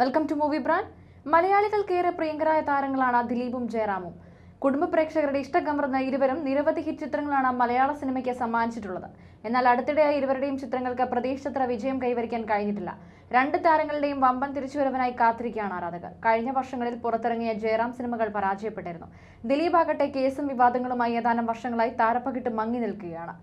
welcome to movie brand മലയാളികൾക്കേറെ പ്രിയങ്കരായ താരങ്ങളാണ് ദിലീപും ജയറാമും കുടുംബ പ്രേക്ഷകരുടെ ഇഷ്ടം കമർന്ന ഇരുവരും നിരവധി ഹിറ്റ് ചിത്രങ്ങളാണ് മലയാള സിനിമയ്ക്ക് സമ്മാനിച്ചിട്ടുള്ളത് എന്നാൽ അടുത്തിടെയായി ഇരുവരുടെയും ചിത്രങ്ങൾക്ക് പ്രതീക്ഷിച്ചത്ര വിജയം കൈവരിക്കാൻ കഴിഞ്ഞിട്ടില്ല രണ്ട് താരങ്ങളുടെയും വമ്പൻ തിരിച്ചുവരവനായി കാത്തിരിക്കുകയാണ് ആരാധകർ കഴിഞ്ഞ വർഷങ്ങളിൽ പുറത്തിറങ്ങിയ ജയറാം സിനിമകൾ പരാജയപ്പെട്ടിരുന്നു ദിലീപ് ആകട്ടെ കേസും വിവാദങ്ങളുമായി ഏതാനും വർഷങ്ങളായി താരപ്പകിട്ട് മങ്ങി നിൽക്കുകയാണ്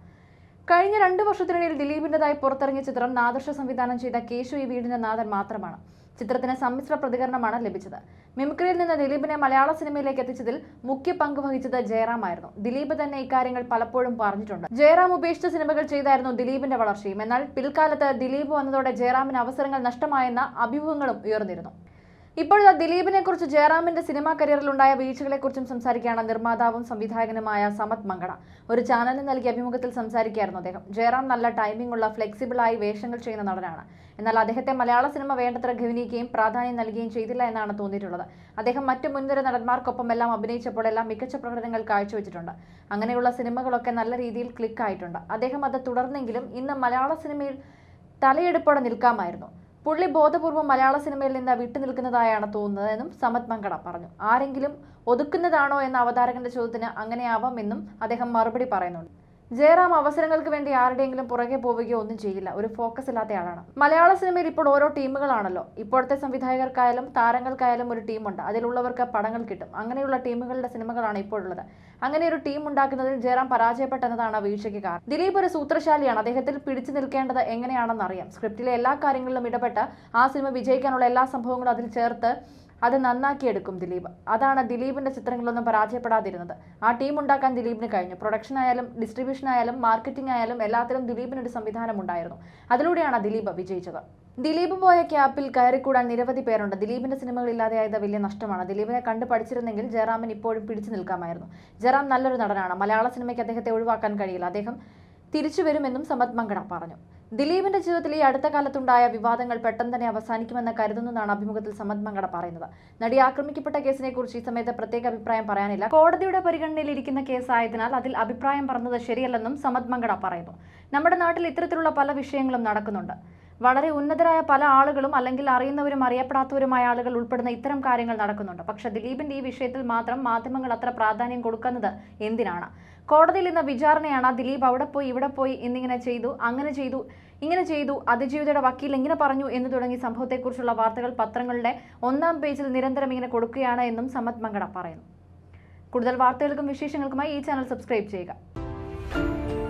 കഴിഞ്ഞ രണ്ട് വർഷത്തിനിടയിൽ ദിലീപിൻ്റെതായി പുറത്തിറങ്ങിയ ചിത്രം നാദർശ സംവിധാനം ചെയ്ത കേശു ഈ വീടിൻ്റെ നാഥൻ മാത്രമാണ് ചിത്രത്തിന് സമ്മിശ്ര പ്രതികരണമാണ് ലഭിച്ചത് മിമിക്രിയിൽ നിന്ന് ദിലീപിനെ മലയാള സിനിമയിലേക്ക് എത്തിച്ചതിൽ മുഖ്യ പങ്ക് വഹിച്ചത് ജയറാമായിരുന്നു ദിലീപ് തന്നെ ഇക്കാര്യങ്ങൾ പലപ്പോഴും പറഞ്ഞിട്ടുണ്ട് ജയറാം ഉപേക്ഷിച്ച സിനിമകൾ ചെയ്തായിരുന്നു ദിലീപിന്റെ വളർച്ചയും എന്നാൽ പിൽക്കാലത്ത് ദിലീപ് വന്നതോടെ ജയറാമിന് അവസരങ്ങൾ നഷ്ടമായെന്ന അഭ്യൂഹങ്ങളും ഉയർന്നിരുന്നു ഇപ്പോൾ ദിലീപിനെ കുറിച്ച് ജയറാമിന്റെ സിനിമാ കരിയറിലുണ്ടായ വീഴ്ചകളെക്കുറിച്ചും സംസാരിക്കുകയാണ് നിർമ്മാതാവും സംവിധായകനുമായ സമത് മങ്കട ഒരു ചാനലിന് നൽകിയ അഭിമുഖത്തിൽ സംസാരിക്കുകയായിരുന്നു അദ്ദേഹം ജയറാം നല്ല ടൈമിംഗ് ഉള്ള ആയി വേഷങ്ങൾ ചെയ്യുന്ന നടനാണ് എന്നാൽ അദ്ദേഹത്തെ മലയാള സിനിമ വേണ്ടത്ര ഗവിനിക്കുകയും പ്രാധാന്യം നൽകുകയും ചെയ്തില്ല എന്നാണ് തോന്നിയിട്ടുള്ളത് അദ്ദേഹം മറ്റു മുൻനിര നടന്മാർക്കൊപ്പം എല്ലാം അഭിനയിച്ചപ്പോൾ എല്ലാം മികച്ച പ്രകടനങ്ങൾ കാഴ്ചവെച്ചിട്ടുണ്ട് അങ്ങനെയുള്ള സിനിമകളൊക്കെ നല്ല രീതിയിൽ ക്ലിക്കായിട്ടുണ്ട് അദ്ദേഹം അത് തുടർന്നെങ്കിലും ഇന്ന് മലയാള സിനിമയിൽ തലയെടുപ്പോടെ നിൽക്കാമായിരുന്നു പുള്ളി ബോധപൂർവ്വം മലയാള സിനിമയിൽ നിന്ന് വിട്ടുനിൽക്കുന്നതായാണ് തോന്നുന്നതെന്നും സമത് മങ്കട പറഞ്ഞു ആരെങ്കിലും ഒതുക്കുന്നതാണോ എന്ന അവതാരകന്റെ ചോദ്യത്തിന് എന്നും അദ്ദേഹം മറുപടി പറയുന്നുണ്ട് ജയറാം അവസരങ്ങൾക്ക് വേണ്ടി ആരുടെയെങ്കിലും പുറകെ പോവുകയോ ഒന്നും ചെയ്യില്ല ഒരു ഫോക്കസ് ഇല്ലാത്തയാളാണ് മലയാള സിനിമയിൽ ഇപ്പോൾ ഓരോ ടീമുകളാണല്ലോ ഇപ്പോഴത്തെ സംവിധായകർക്കായാലും താരങ്ങൾക്കായാലും ഒരു ടീമുണ്ട് അതിലുള്ളവർക്ക് പടങ്ങൾ കിട്ടും അങ്ങനെയുള്ള ടീമുകളുടെ സിനിമകളാണ് ഇപ്പോഴുള്ളത് അങ്ങനെ ഒരു ടീം ഉണ്ടാക്കുന്നതിൽ ജയറാം പരാജയപ്പെട്ടെന്നതാണ് വീഴ്ചയ്ക്ക് കാരണം ദിലീപ് ഒരു സൂത്രശാലിയാണ് അദ്ദേഹത്തിൽ പിടിച്ചു നിൽക്കേണ്ടത് എങ്ങനെയാണെന്ന് അറിയാം സ്ക്രിപ്റ്റിലെ എല്ലാ കാര്യങ്ങളിലും ഇടപെട്ട് ആ സിനിമ വിജയിക്കാനുള്ള എല്ലാ സംഭവങ്ങളും അതിൽ ചേർത്ത് അത് നന്നാക്കിയെടുക്കും ദിലീപ് അതാണ് ദിലീപിന്റെ ചിത്രങ്ങളൊന്നും പരാജയപ്പെടാതിരുന്നത് ആ ടീം ഉണ്ടാക്കാൻ ദിലീപിന് കഴിഞ്ഞു പ്രൊഡക്ഷൻ ആയാലും ഡിസ്ട്രിബ്യൂഷൻ ആയാലും മാർക്കറ്റിംഗ് ആയാലും എല്ലാത്തിലും ദിലീപിനൊരു സംവിധാനം ഉണ്ടായിരുന്നു അതിലൂടെയാണ് ദിലീപ് വിജയിച്ചത് ദിലീപ് പോയ ക്യാപ്പിൽ കയറിക്കൂടാൻ നിരവധി പേരുണ്ട് ദിലീപിന്റെ സിനിമകൾ ഇല്ലാതെയായത് വലിയ നഷ്ടമാണ് ദിലീപിനെ കണ്ട് പഠിച്ചിരുന്നെങ്കിൽ ജയറാമൻ ഇപ്പോഴും പിടിച്ചു നിൽക്കാമായിരുന്നു ജയറാം നല്ലൊരു നടനാണ് മലയാള സിനിമയ്ക്ക് അദ്ദേഹത്തെ ഒഴിവാക്കാൻ കഴിയില്ല അദ്ദേഹം തിരിച്ചു വരുമെന്നും സമത് മങ്കട പറഞ്ഞു ദിലീപിന്റെ ജീവിതത്തിൽ ഈ അടുത്ത കാലത്തുണ്ടായ വിവാദങ്ങൾ പെട്ടെന്ന് തന്നെ അവസാനിക്കുമെന്ന് കരുതുന്നതാണ് അഭിമുഖത്തിൽ സമത് മങ്കട പറയുന്നത് നടി ആക്രമിക്കപ്പെട്ട കേസിനെ കുറിച്ച് ഈ സമയത്ത് പ്രത്യേക അഭിപ്രായം പറയാനില്ല കോടതിയുടെ പരിഗണനയിൽ ഇരിക്കുന്ന കേസായതിനാൽ അതിൽ അഭിപ്രായം പറഞ്ഞത് ശരിയല്ലെന്നും സമത് മങ്കട പറയുന്നു നമ്മുടെ നാട്ടിൽ ഇത്തരത്തിലുള്ള പല വിഷയങ്ങളും നടക്കുന്നുണ്ട് വളരെ ഉന്നതരായ പല ആളുകളും അല്ലെങ്കിൽ അറിയുന്നവരും അറിയപ്പെടാത്തവരുമായ ആളുകൾ ഉൾപ്പെടുന്ന ഇത്തരം കാര്യങ്ങൾ നടക്കുന്നുണ്ട് പക്ഷേ ദിലീപിന്റെ ഈ വിഷയത്തിൽ മാത്രം മാധ്യമങ്ങൾ അത്ര പ്രാധാന്യം കൊടുക്കുന്നത് എന്തിനാണ് കോടതിയിൽ ഇന്ന് വിചാരണയാണ് ദിലീപ് അവിടെ പോയി ഇവിടെ പോയി എന്നിങ്ങനെ ചെയ്തു അങ്ങനെ ചെയ്തു ഇങ്ങനെ ചെയ്തു അതിജീവിതയുടെ വക്കീൽ ഇങ്ങനെ പറഞ്ഞു എന്ന് തുടങ്ങി സംഭവത്തെക്കുറിച്ചുള്ള വാർത്തകൾ പത്രങ്ങളുടെ ഒന്നാം പേജിൽ നിരന്തരം ഇങ്ങനെ കൊടുക്കുകയാണ് എന്നും സമ്മത് മങ്കട പറയുന്നു കൂടുതൽ വാർത്തകൾക്കും വിശേഷങ്ങൾക്കുമായി ഈ ചാനൽ സബ്സ്ക്രൈബ് ചെയ്യുക